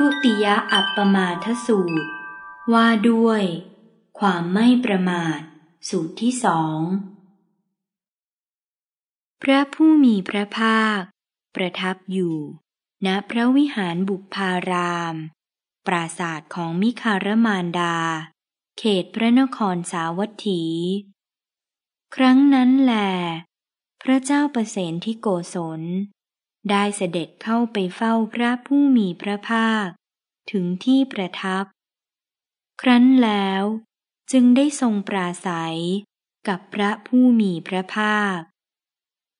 ทุติยอัปปมาทสูตร ว่าด้วย ความไม่ประมาท สูตรที่สอง พระผู้มีพระภาค ประทับอยู่ ณพระวิหารบุพาราม ปราศาสตร์ของมิคารมานดา เขตพระนครสาวัตถี ครั้งนั้นแหลพระเจ้าประเสนที่โกศลได้เสด็จเข้าไปเฝ้าพระผู้มีพระภาค ถึงที่ประทับ ครั้นแล้ว จึงได้ทรงปราศัยกับพระผู้มีพระภาค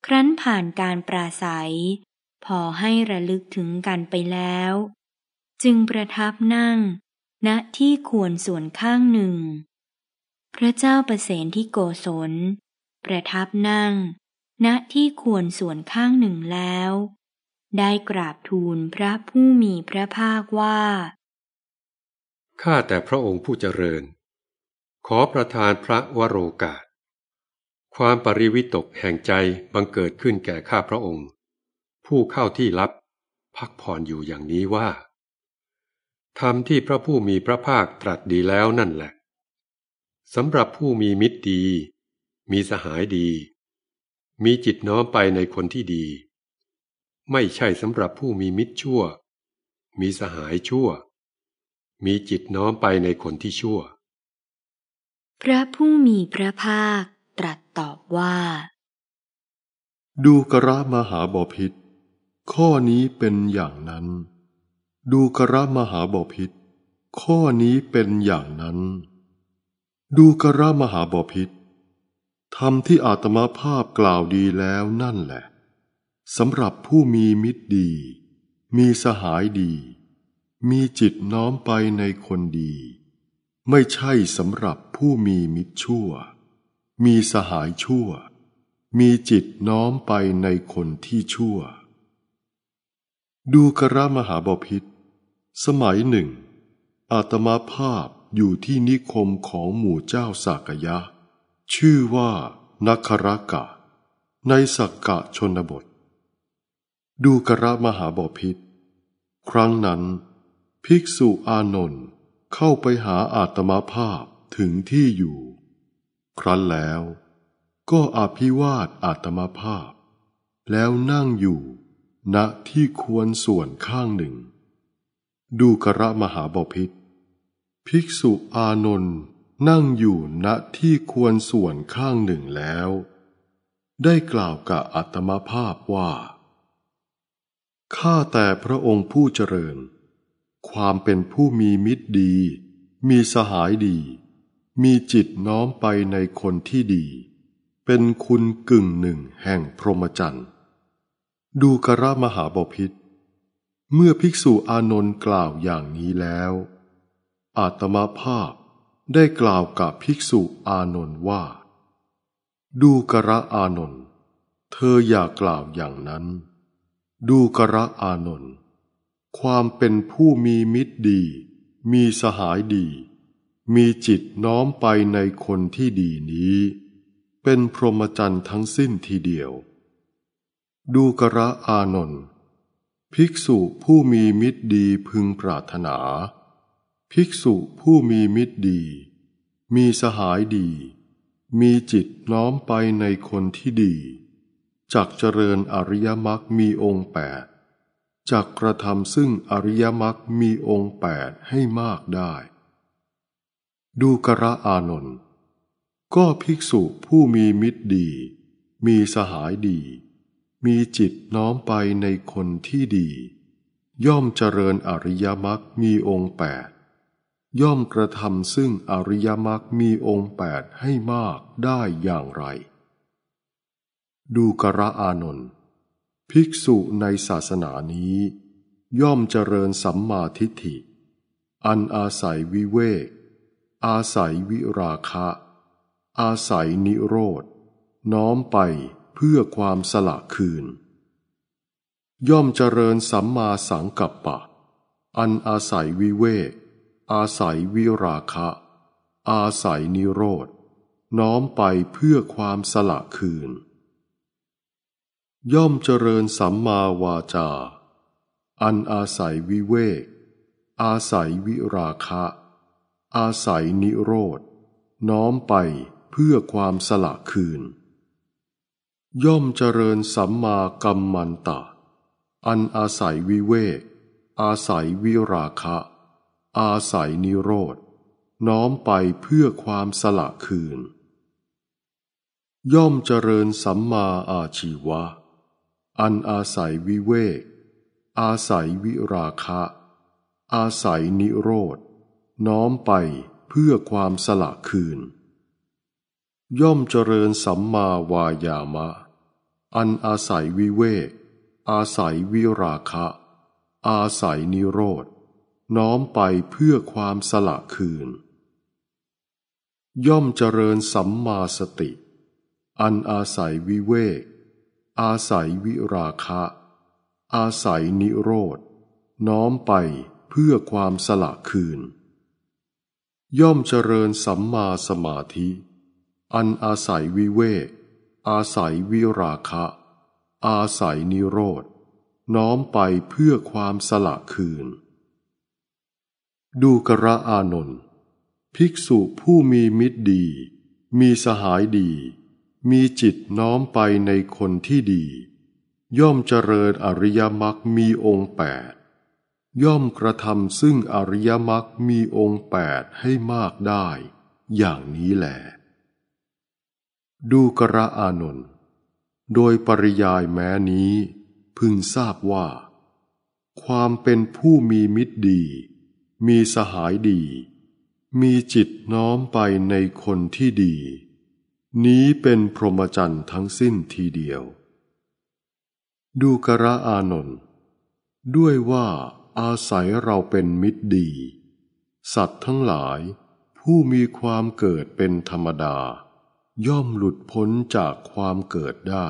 ครั้นผ่านการปราศัยพอให้ระลึกถึงกันไปแล้ว จึงประทับนั่งณนะที่ควรส่วนข้างหนึ่ง พระเจ้าประเสนที่โกศลประทับนั่งณที่ควรส่วนข้างหนึ่งแล้ว ได้กราบทูลพระผู้มีพระภาคว่า ข้าแต่พระองค์ผู้เจริญ ขอประทานพระวโรกาสความปริวิตกแห่งใจบังเกิดขึ้นแก่ข้าพระองค์ ผู้เข้าที่ลับ พักผ่อนอยู่อย่างนี้ว่าธรรมที่พระผู้มีพระภาคตรัสดีแล้วนั่นแหละสำหรับผู้มีมิตรดี มีสหายดีมีจิตน้อมไปในคนที่ดี ไม่ใช่สำหรับผู้มีมิตรชั่ว มีสหายชั่ว มีจิตน้อมไปในคนที่ชั่ว พระผู้มีพระภาคตรัสตอบว่า ดูกระมหาบอพิษข้อนี้เป็นอย่างนั้น ดูกระมหาบอพิษข้อนี้เป็นอย่างนั้น ดูกระมหาบอพิษธรรมที่อาตมาภาพกล่าวดีแล้วนั่นแหละสำหรับผู้มีมิตรดี มีสหายดี มีจิตน้อมไปในคนดี ไม่ใช่สำหรับผู้มีมิตรชั่ว มีสหายชั่ว มีจิตน้อมไปในคนที่ชั่ว ดูกระมหาบพิษสมัยหนึ่งอาตมาภาพอยู่ที่นิคมของหมู่เจ้าสากยะเชื่อว่านักรากะ ในสักกะชนบท ดูกระมหาบพิษครั้งนั้น ภิกษุอานนท์เข้าไปหาอาตมาภาพถึงที่อยู่ ครั้นแล้วก็อภิวาทอาตมาภาพ แล้วนั่งอยู่ณที่ควรส่วนข้างหนึ่ง ดูกระมหาบพิษภิกษุอานนท์นั่งอยู่ณที่ควรส่วนข้างหนึ่งแล้ว ได้กล่าวกับอัตมภาพว่า ข้าแต่พระองค์ผู้เจริญ ความเป็นผู้มีมิตรดี มีสหายดี มีจิตน้อมไปในคนที่ดี เป็นคุณกึ่งหนึ่งแห่งพรหมจรรย์ ดูกระมหาบพิษ เมื่อภิกษุอานนท์กล่าวอย่างนี้แล้วอาตมาภาพได้กล่าวกับภิกษุอานนท์ว่า ดูกระอานนท์เธออย่ากล่าวอย่างนั้น ดูกระอานนท์ความเป็นผู้มีมิตรดี มีสหายดี มีจิตน้อมไปในคนที่ดีนี้ เป็นพรหมจรรย์ทั้งสิ้นทีเดียว ดูกระอานนท์ภิกษุผู้มีมิตรดีพึงปรารถนาภิกษุผู้มีมิตรดี มีสหายดี มีจิตน้อมไปในคนที่ดี จากเจริญอริยมรรคมีองค์แปดจากกระทำซึ่งอริยมรรคมีองค์แปดให้มากได้ ดูกระอานนท์ก็ภิกษุผู้มีมิตรดี มีสหายดี มีจิตน้อมไปในคนที่ดี ย่อมเจริญอริยมรรคมีองค์แปดย่อมกระทำซึ่งอริยมรรคมีองค์แปดให้มากได้อย่างไร ดูกระอานนท์ภิกษุในศาสนานี้ ย่อมเจริญสัมมาทิฏฐิ อันอาศัยวิเวก อาศัยวิราคะ อาศัยนิโรธ น้อมไปเพื่อความสละคืน ย่อมเจริญสัมมาสังกัปปะ อันอาศัยวิเวกอาศัยวิราคะ อาศัยนิโรธ น้อมไปเพื่อความสละคืน ย่อมเจริญสัมมาวาจา อันอาศัยวิเวก อาศัยวิราคะ อาศัยนิโรธ น้อมไปเพื่อความสละคืน ย่อมเจริญสัมมากรรมมันตะ อันอาศัยวิเวก อาศัยวิราคะอาศัยนิโรธน้อมไปเพื่อความสละคืน ย่อมเจริญสัมมาอาชีวะ อันอาศัยวิเวกอาศัยวิราคะ อาศัยนิโรธน้อมไปเพื่อความสละคืน ย่อมเจริญสัมมาวายามะอันอาศัยวิเวกอาศัยวิราคะ อาศัยนิโรธน้อมไปเพื่อความสละคืน ย่อมเจริญสัมมาสติ อันอาศัยวิเวก อาศัยวิราคะ อาศัยนิโรธ น้อมไปเพื่อความสละคืน ย่อมเจริญสัมมาสมาธิ อันอาศัยวิเวก อาศัยวิราคะ อาศัยนิโรธ น้อมไปเพื่อความสละคืนดูกระอานนท์ภิกษุผู้มีมิตรดี มีสหายดี มีจิตน้อมไปในคนที่ดี ย่อมเจริญอริยมรรคมีองค์แปด ย่อมกระทำซึ่งอริยมรรคมีองค์แปดให้มากได้ อย่างนี้แหลดูกระอานนท์โดยปริยายแม้นี้ พึงทราบว่า ความเป็นผู้มีมิตรดีมีสหายดี มีจิตน้อมไปในคนที่ดี นี้เป็นพรหมจรรย์ทั้งสิ้นทีเดียว ดูกระอานนท์ด้วยว่าอาศัยเราเป็นมิตรดี สัตว์ทั้งหลาย ผู้มีความเกิดเป็นธรรมดา ย่อมหลุดพ้นจากความเกิดได้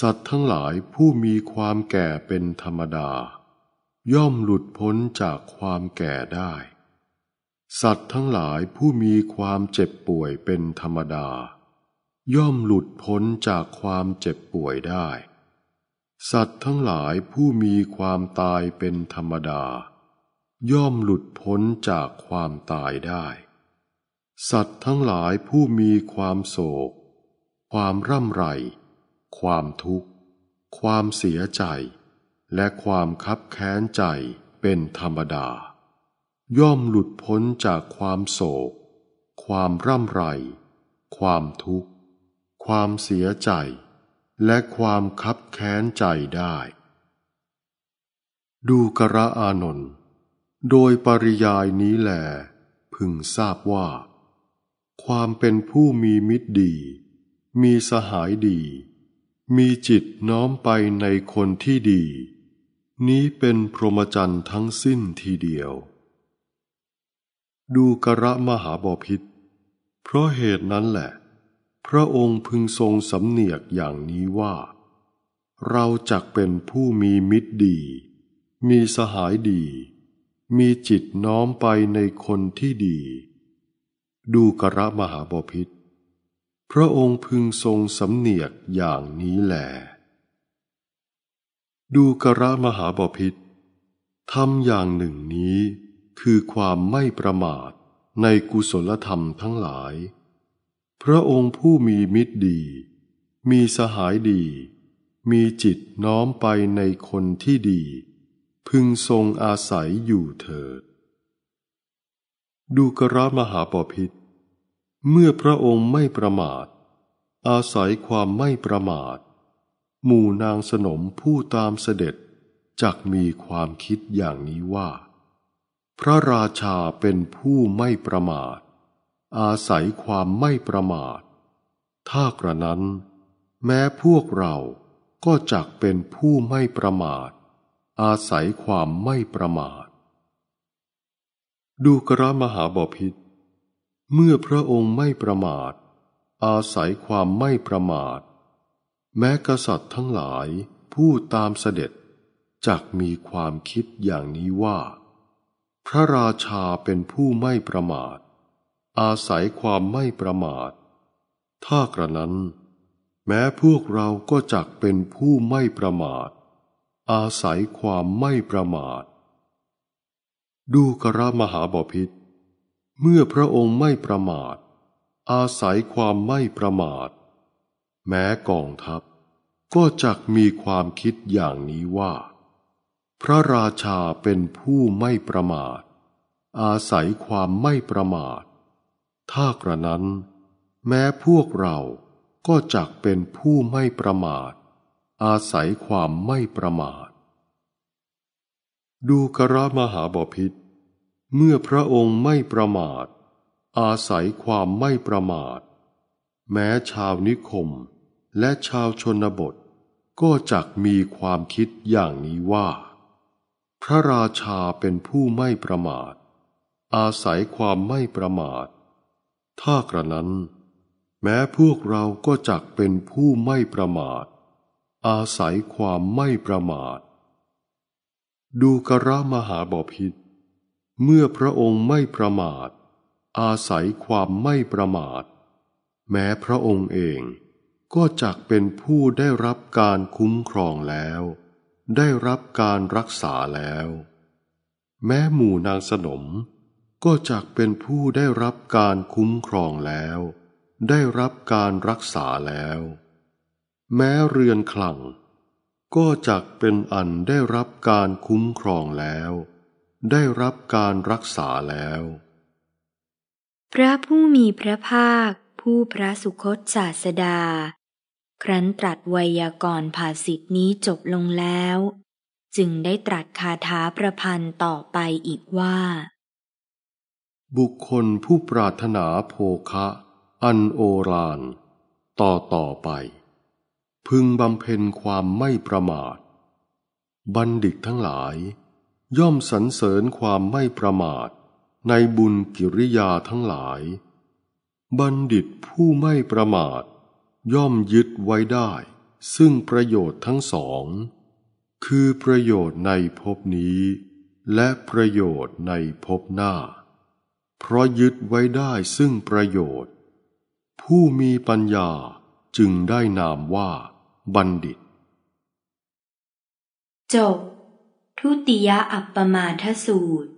สัตว์ทั้งหลายผู้มีความแก่เป็นธรรมดาย่อมหลุดพ้นจากความแก่ได้ สัตว์ทั้งหลายผู้มีความเจ็บป่วยเป็นธรรมดา ย่อมหลุดพ้นจากความเจ็บป่วยได้ สัตว์ทั้งหลายผู้มีความตายเป็นธรรมดา ย่อมหลุดพ้นจากความตายได้ สัตว์ทั้งหลายผู้มีความโศก ความร่ำไร ความทุกข์ ความเสียใจและความคับแค้นใจเป็นธรรมดา ย่อมหลุดพ้นจากความโศก ความร่ำไร ความทุกข์ ความเสียใจ และความคับแค้นใจได้ ดูกระอานนท์โดยปริยายนี้แหลพึงทราบว่า ความเป็นผู้มีมิตรดี มีสหายดี มีจิตน้อมไปในคนที่ดีนี้เป็นพรหมจรรย์ทั้งสิ้นทีเดียว ดูกระมหาบอพิษ เพราะเหตุนั้นแหละ พระองค์พึงทรงสำเนียกอย่างนี้ว่า เราจักเป็นผู้มีมิตรดี มีสหายดี มีจิตน้อมไปในคนที่ดี ดูกระมหาบอพิษ พระองค์พึงทรงสำเนียกอย่างนี้แหละดูกระมหาบพิษทำอย่างหนึ่งนี้คือความไม่ประมาทในกุศลธรรมทั้งหลาย พระองค์ผู้มีมิตรดี มีสหายดี มีจิตน้อมไปในคนที่ดี พึงทรงอาศัยอยู่เถิด ดูกระมหาปพิษเมื่อพระองค์ไม่ประมาท อาศัยความไม่ประมาทหมู่นางสนมผู้ตามเสด็จจักมีความคิดอย่างนี้ว่า พระราชาเป็นผู้ไม่ประมาท อาศัยความไม่ประมาทถ้ากระนั้น แม้พวกเราก็จักเป็นผู้ไม่ประมาท อาศัยความไม่ประมาท ดูกระมหาบพิษเมื่อพระองค์ไม่ประมาท อาศัยความไม่ประมาทแม้กษัตริย์ทั้งหลายผู้ตามเสด็จจักมีความคิดอย่างนี้ว่า พระราชาเป็นผู้ไม่ประมาท อาศัยความไม่ประมาทถ้ากระนั้น แม้พวกเราก็จักเป็นผู้ไม่ประมาท อาศัยความไม่ประมาท ดูกระมหาบพิษเมื่อพระองค์ไม่ประมาท อาศัยความไม่ประมาทแม้กองทัพ ก็จักมีความคิดอย่างนี้ว่า พระราชาเป็นผู้ไม่ประมาท อาศัยความไม่ประมาท ถ้ากระนั้น แม้พวกเราก็จักเป็นผู้ไม่ประมาท อาศัยความไม่ประมาท ดูกรมหาบพิษเมื่อพระองค์ไม่ประมาท อาศัยความไม่ประมาท แม้ชาวนิคมและชาวชนบทก็จักมีความคิดอย่างนี้ว่า พระราชาเป็นผู้ไม่ประมาท อาศัยความไม่ประมาท ถ้ากระนั้นแม้พวกเราก็จักเป็นผู้ไม่ประมาท อาศัยความไม่ประมาท ดูกระมหาบพิษเมื่อพระองค์ไม่ประมาท อาศัยความไม่ประมาท แม้พระองค์เองก็จักเป็นผู้ได้รับการคุ้มครองแล้ว ได้รับการรักษาแล้ว แม้หมู่นางสนม ก็จักเป็นผู้ได้รับการคุ้มครองแล้ว ได้รับการรักษาแล้ว แม้เรือนคลัง ก็จักเป็นอันได้รับการคุ้มครองแล้ว ได้รับการรักษาแล้ว พระผู้มีพระภาคผู้พระสุคตศาสดาครั้นตรัสไวยากรณ์ภาสิทนี้จบลงแล้ว จึงได้ตรัสคาถาประพันธ์ต่อไปอีกว่า บุคคลผู้ปรารถนาโภคะ อันโอรานต่อต่อไป พึงบำเพ็ญความไม่ประมาท บัณฑิตทั้งหลาย ย่อมสรรเสริญความไม่ประมาท ในบุญกิริยาทั้งหลาย บัณฑิตผู้ไม่ประมาทย่อมยึดไว้ได้ซึ่งประโยชน์ทั้งสอง คือประโยชน์ในภพนี้ และประโยชน์ในภพหน้า เพราะยึดไว้ได้ซึ่งประโยชน์ ผู้มีปัญญาจึงได้นามว่าบัณฑิต จบ ทุติยอัปปมาทสูตร